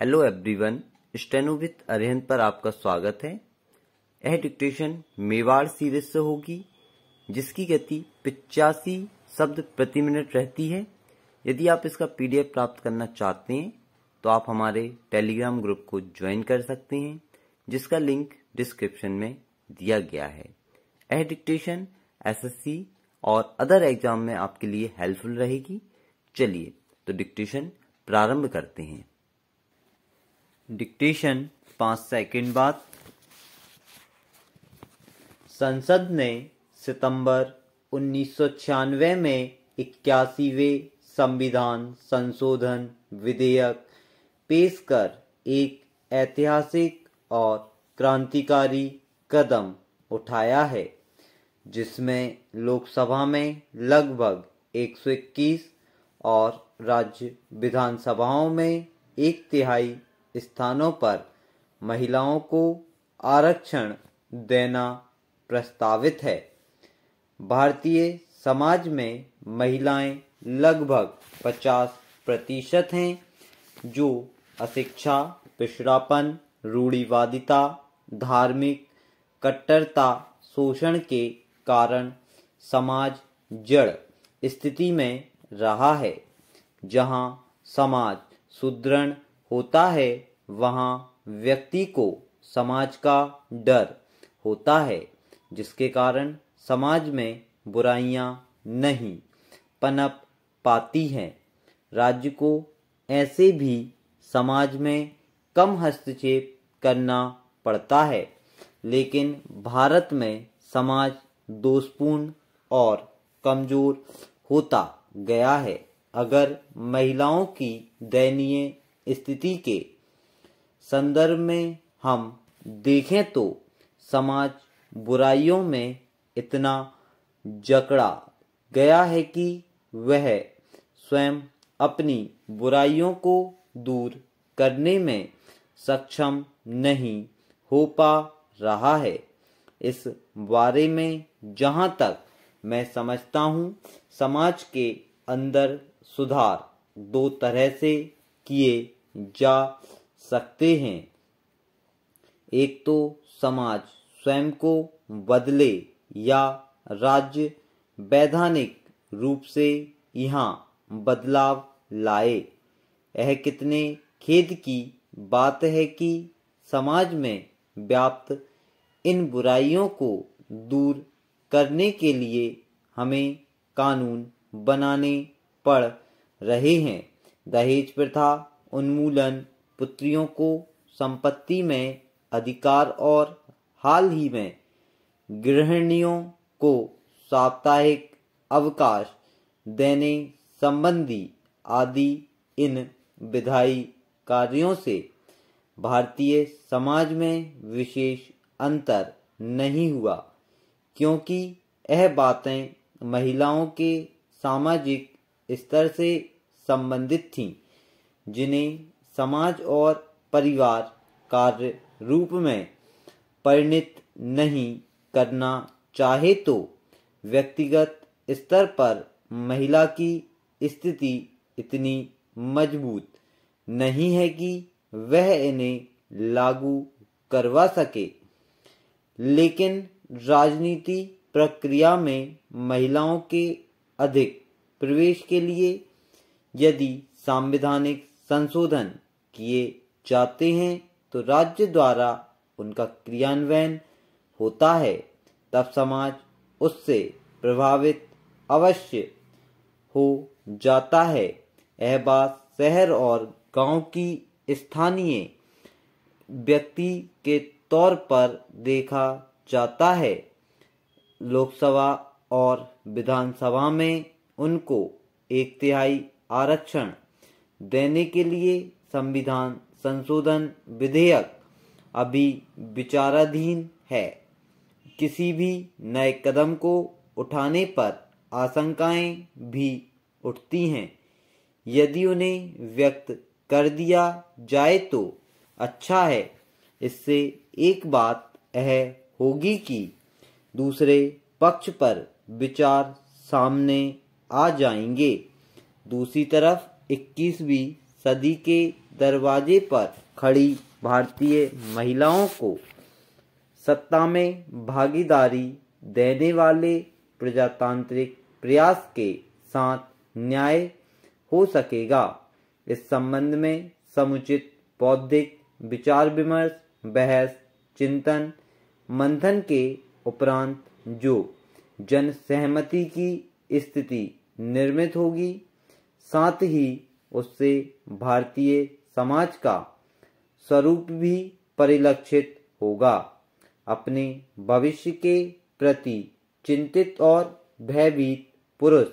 hello everyone one Arihant पर आपका स्वागत है यह डिक्टेशन मेवाड़ सीरीज से होगी जिसकी गति पिचासी शब्द प्रति मिनट रहती है यदि आप इसका पीडीएफ प्राप्त करना चाहते हैं तो आप हमारे टेलीग्राम ग्रुप को ज्वाइन कर सकते हैं जिसका लिंक डिस्क्रिप्शन में दिया गया है यह डिक्टेशन एसएससी और अदर एग्जाम में आपके लिए हेल्पफुल रहेगी चलिए तो डिक्टेशन प्रारंभ करते हैं डिक्टेशन पाँच सेकंड बाद संसद ने सितंबर उन्नीस में इक्यासीवे संविधान संशोधन विधेयक पेश कर एक ऐतिहासिक और क्रांतिकारी कदम उठाया है जिसमें लोकसभा में लगभग 121 और राज्य विधानसभाओं में एक तिहाई स्थानों पर महिलाओं को आरक्षण देना प्रस्तावित है भारतीय समाज में महिलाएं लगभग 50 प्रतिशत हैं जो अशिक्षा पिछड़ापन रूढ़िवादिता धार्मिक कट्टरता शोषण के कारण समाज जड़ स्थिति में रहा है जहां समाज सुदृढ़ होता है वहां व्यक्ति को समाज का डर होता है जिसके कारण समाज में बुराइयां नहीं पनप पाती हैं राज्य को ऐसे भी समाज में कम हस्तक्षेप करना पड़ता है लेकिन भारत में समाज दोषपूर्ण और कमज़ोर होता गया है अगर महिलाओं की दयनीय स्थिति के संदर्भ में हम देखें तो समाज बुराइयों में इतना जकड़ा गया है कि वह स्वयं अपनी बुराइयों को दूर करने में सक्षम नहीं हो पा रहा है इस बारे में जहाँ तक मैं समझता हूँ समाज के अंदर सुधार दो तरह से किए जा सकते हैं एक तो समाज स्वयं को बदले या राज्य वैधानिक रूप से यहाँ बदलाव लाए यह कितने खेद की बात है कि समाज में व्याप्त इन बुराइयों को दूर करने के लिए हमें कानून बनाने पड़ रहे हैं दहेज प्रथा उन्मूलन पुत्रियों को संपत्ति में अधिकार और हाल ही में गृहणियों को साप्ताहिक अवकाश देने संबंधी आदि इन विधायी कार्यों से भारतीय समाज में विशेष अंतर नहीं हुआ क्योंकि यह बातें महिलाओं के सामाजिक स्तर से संबंधित थीं जिन्हें समाज और परिवार कार्य रूप में परिणित नहीं करना चाहे तो व्यक्तिगत स्तर पर महिला की स्थिति इतनी मजबूत नहीं है कि वह इन्हें लागू करवा सके लेकिन राजनीति प्रक्रिया में महिलाओं के अधिक प्रवेश के लिए यदि संवैधानिक संशोधन किए जाते हैं तो राज्य द्वारा उनका क्रियान्वयन होता है तब समाज उससे प्रभावित अवश्य हो जाता है यह बात शहर और गांव की स्थानीय व्यक्ति के तौर पर देखा जाता है लोकसभा और विधानसभा में उनको एक तिहाई आरक्षण देने के लिए संविधान संशोधन विधेयक अभी विचाराधीन है किसी भी नए कदम को उठाने पर आशंकाएं भी उठती हैं यदि उन्हें व्यक्त कर दिया जाए तो अच्छा है इससे एक बात यह होगी कि दूसरे पक्ष पर विचार सामने आ जाएंगे दूसरी तरफ इक्कीसवीं सदी के दरवाजे पर खड़ी भारतीय महिलाओं को सत्ता में भागीदारी देने वाले प्रजातांत्रिक प्रयास के साथ न्याय हो सकेगा इस संबंध में समुचित बौद्धिक विचार विमर्श बहस चिंतन मंथन के उपरांत जो जन सहमति की स्थिति निर्मित होगी साथ ही उससे भारतीय समाज का स्वरूप भी परिलक्षित होगा अपने भविष्य के प्रति चिंतित और भयभीत पुरुष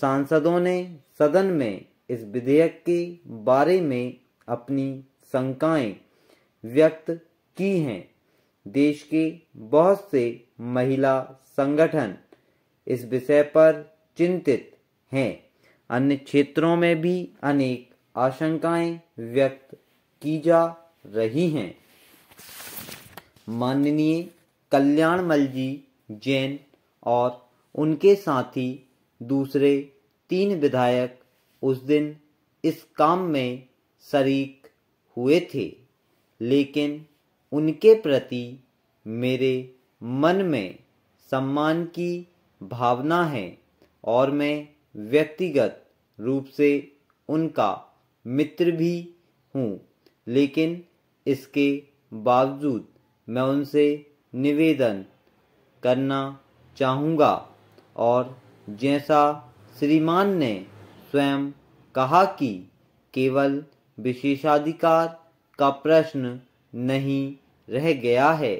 सांसदों ने सदन में इस विधेयक के बारे में अपनी शंकाएं व्यक्त की हैं देश के बहुत से महिला संगठन इस विषय पर चिंतित हैं अन्य क्षेत्रों में भी अनेक आशंकाएं व्यक्त की जा रही हैं माननीय कल्याण जी जैन और उनके साथी दूसरे तीन विधायक उस दिन इस काम में शरीक हुए थे लेकिन उनके प्रति मेरे मन में सम्मान की भावना है और मैं व्यक्तिगत रूप से उनका मित्र भी हूँ लेकिन इसके बावजूद मैं उनसे निवेदन करना चाहूँगा और जैसा श्रीमान ने स्वयं कहा कि केवल विशेषाधिकार का प्रश्न नहीं रह गया है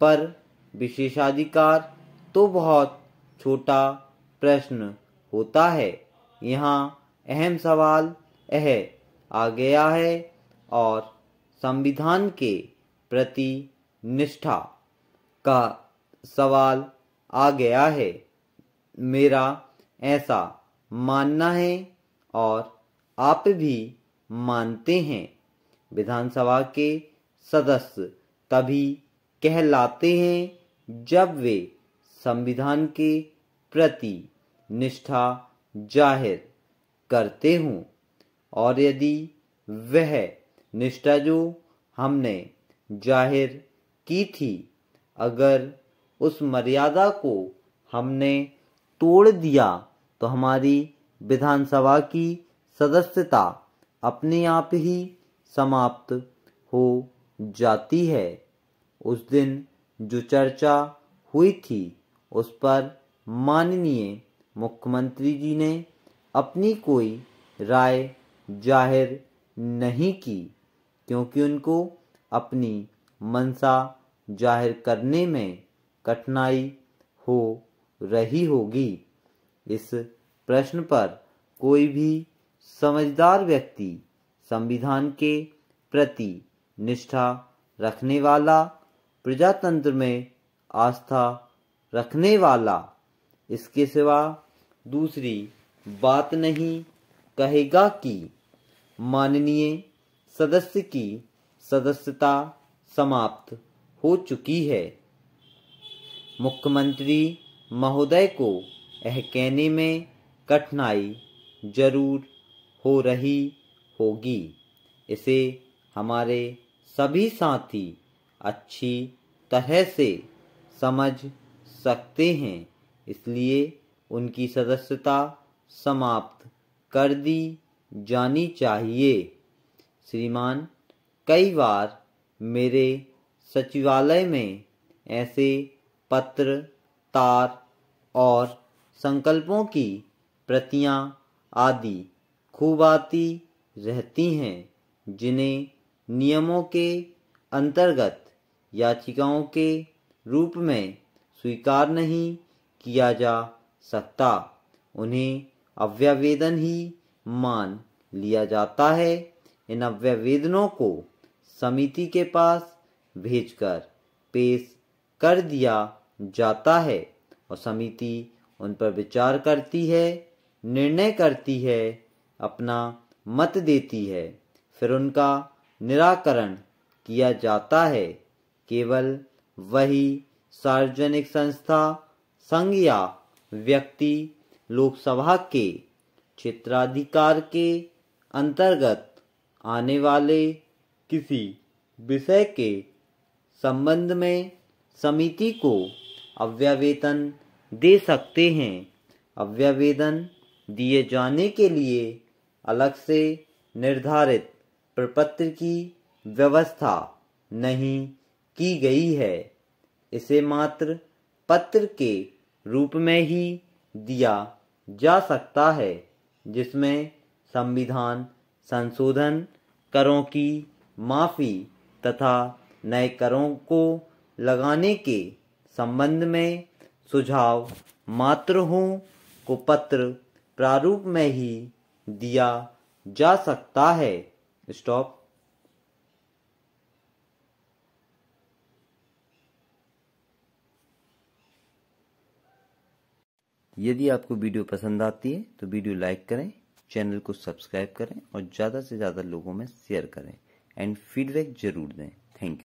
पर विशेषाधिकार तो बहुत छोटा प्रश्न होता है यहाँ अहम सवाल यह आ गया है और संविधान के प्रति निष्ठा का सवाल आ गया है मेरा ऐसा मानना है और आप भी मानते हैं विधानसभा के सदस्य तभी कहलाते हैं जब वे संविधान के प्रति निष्ठा जाहिर करते हूँ और यदि वह निष्ठा जो हमने जाहिर की थी अगर उस मर्यादा को हमने तोड़ दिया तो हमारी विधानसभा की सदस्यता अपने आप ही समाप्त हो जाती है उस दिन जो चर्चा हुई थी उस पर माननीय मुख्यमंत्री जी ने अपनी कोई राय जाहिर नहीं की क्योंकि उनको अपनी मनसा जाहिर करने में कठिनाई हो रही होगी इस प्रश्न पर कोई भी समझदार व्यक्ति संविधान के प्रति निष्ठा रखने वाला प्रजातंत्र में आस्था रखने वाला इसके सिवा दूसरी बात नहीं कहेगा कि माननीय सदस्य की सदस्यता समाप्त हो चुकी है मुख्यमंत्री महोदय को यह कहने में कठिनाई जरूर हो रही होगी इसे हमारे सभी साथी अच्छी तरह से समझ सकते हैं इसलिए उनकी सदस्यता समाप्त कर दी जानी चाहिए श्रीमान कई बार मेरे सचिवालय में ऐसे पत्र तार और संकल्पों की प्रतियां आदि खूब आती रहती हैं जिन्हें नियमों के अंतर्गत याचिकाओं के रूप में स्वीकार नहीं किया जा सकता उन्हें अव्यवेदन ही मान लिया जाता है इन अव्यवेदनों को समिति के पास भेजकर पेश कर दिया जाता है और समिति उन पर विचार करती है निर्णय करती है अपना मत देती है फिर उनका निराकरण किया जाता है केवल वही सार्वजनिक संस्था संघ या व्यक्ति लोकसभा के क्षेत्राधिकार के अंतर्गत आने वाले किसी विषय के संबंध में समिति को अव्यवेदन दे सकते हैं अव्यवेदन दिए जाने के लिए अलग से निर्धारित प्रपत्र की व्यवस्था नहीं की गई है इसे मात्र पत्र के रूप में ही दिया जा सकता है जिसमें संविधान संशोधन करों की माफ़ी तथा नए करों को लगाने के संबंध में सुझाव मात्र हूँ को पत्र प्रारूप में ही दिया जा सकता है स्टॉप यदि आपको वीडियो पसंद आती है तो वीडियो लाइक करें चैनल को सब्सक्राइब करें और ज़्यादा से ज़्यादा लोगों में शेयर करें एंड फीडबैक जरूर दें थैंक यू